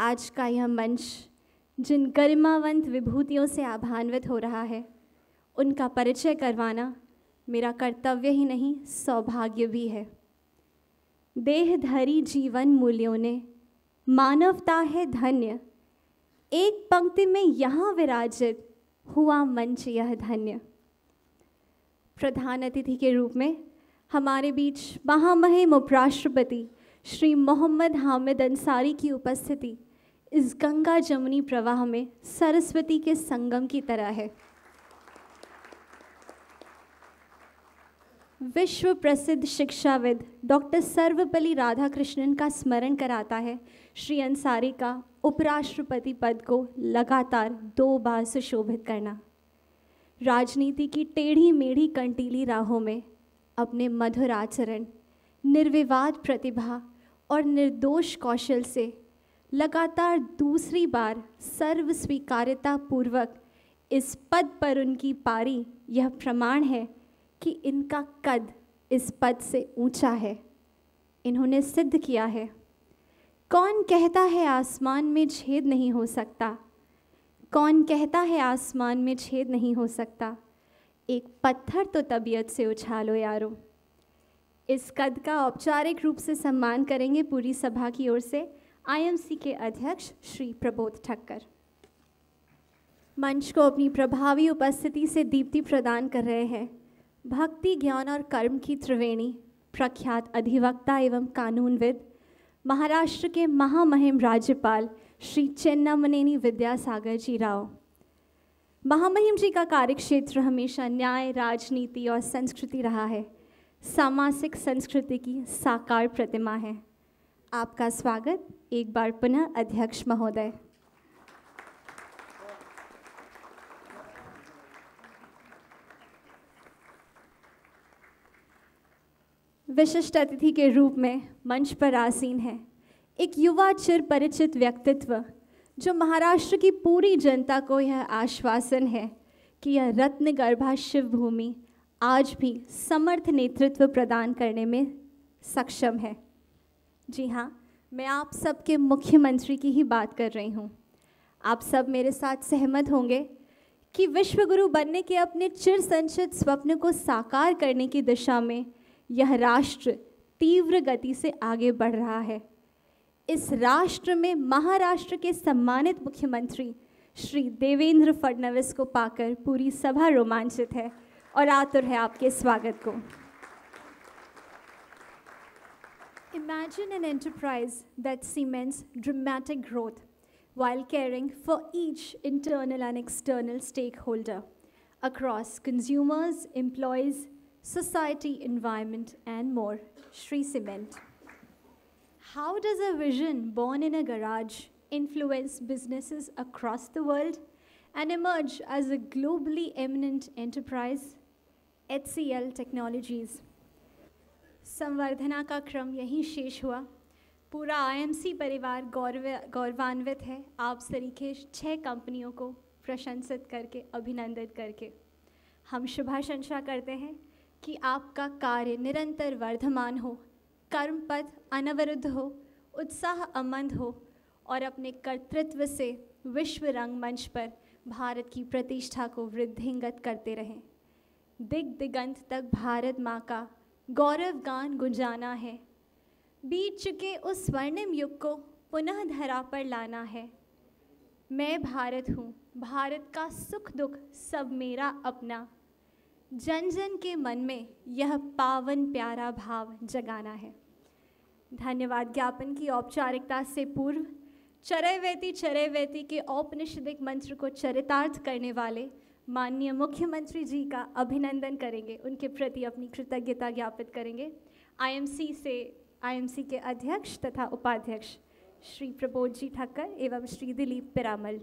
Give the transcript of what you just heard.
आज का यह मंच जिन गरिमावंत विभूतियों से आभान्वित हो रहा है उनका परिचय करवाना मेरा कर्तव्य ही नहीं सौभाग्य भी है देहधरी जीवन मूल्यों ने मानवता है धन्य एक पंक्ति में यहाँ विराजित हुआ मंच यह धन्य प्रधान अतिथि के रूप में हमारे बीच महामहिम उपराष्ट्रपति श्री मोहम्मद हामिद अंसारी की उपस्थिति इस गंगा जमुनी प्रवाह में सरस्वती के संगम की तरह है विश्व प्रसिद्ध शिक्षाविद डॉक्टर सर्वपल्ली राधाकृष्णन का स्मरण कराता है श्री अंसारी का उपराष्ट्रपति पद को लगातार दो बार सुशोभित करना राजनीति की टेढ़ी मेढ़ी कंटीली राहों में अपने मधुर आचरण निर्विवाद प्रतिभा और निर्दोष कौशल से लगातार दूसरी बार सर्व स्वीकार्यता पूर्वक इस पद पर उनकी पारी यह प्रमाण है कि इनका कद इस पद से ऊंचा है इन्होंने सिद्ध किया है कौन कहता है आसमान में छेद नहीं हो सकता कौन कहता है आसमान में छेद नहीं हो सकता एक पत्थर तो तबीयत से उछालो यारों इस कद का औपचारिक रूप से सम्मान करेंगे पूरी सभा की ओर से आईएमसी के अध्यक्ष श्री प्रबोध ठक्कर मंच को अपनी प्रभावी उपस्थिति से दीप्ति प्रदान कर रहे हैं भक्ति ज्ञान और कर्म की त्रिवेणी प्रख्यात अधिवक्ता एवं कानूनविद महाराष्ट्र के महामहिम राज्यपाल श्री चेन्नामनेनी विद्यासागर जी राव महामहिम जी का कार्यक्षेत्र हमेशा न्याय राजनीति और संस्कृति रहा है सामासिक संस्कृति की साकार प्रतिमा है आपका स्वागत एक बार पुनः अध्यक्ष महोदय विशिष्ट अतिथि के रूप में मंच पर आसीन है एक युवा चिर परिचित व्यक्तित्व जो महाराष्ट्र की पूरी जनता को यह आश्वासन है कि यह रत्न गर्भा शिव भूमि आज भी समर्थ नेतृत्व प्रदान करने में सक्षम है जी हाँ मैं आप सबके मुख्यमंत्री की ही बात कर रही हूँ आप सब मेरे साथ सहमत होंगे कि विश्वगुरु बनने के अपने चिर संचित स्वप्न को साकार करने की दिशा में यह राष्ट्र तीव्र गति से आगे बढ़ रहा है इस राष्ट्र में महाराष्ट्र के सम्मानित मुख्यमंत्री श्री देवेंद्र फडणवीस को पाकर पूरी सभा रोमांचित है और आतुर है आपके स्वागत को Imagine an enterprise that cements dramatic growth while caring for each internal and external stakeholder across consumers, employees, society, environment, and more. Sri Cement. How does a vision born in a garage influence businesses across the world and emerge as a globally eminent enterprise? H technologies संवर्धना का क्रम यहीं शेष हुआ पूरा IMC परिवार गौरव गौरवान्वित है आप सरीखे छः कंपनियों को प्रशंसित करके अभिनंदित करके हम शुभाशंसा करते हैं कि आपका कार्य निरंतर वर्धमान हो कर्म पथ अनवरुद्ध हो उत्साह अमंद हो और अपने कर्तृत्व से विश्व रंगमंच पर भारत की प्रतिष्ठा को वृद्धिंगत करते रहें दिग दिगंत तक भारत माँ का गौरव गान गुंजाना है बीत चुके उस स्वर्णिम युग को पुनः धरा पर लाना है मैं भारत हूँ भारत का सुख दुख सब मेरा अपना जन जन के मन में यह पावन प्यारा भाव जगाना है धन्यवाद ज्ञापन की औपचारिकता से पूर्व चरय व्यती चरय व्यती के औपनिषदिक मंत्र को चरितार्थ करने वाले माननीय मुख्यमंत्री जी का अभिनंदन करेंगे उनके प्रति अपनी कृतज्ञता ज्ञापित करेंगे आईएमसी से आईएमसी के अध्यक्ष तथा उपाध्यक्ष श्री प्रबोध जी ठक्कर एवं श्री दिलीप पिरामल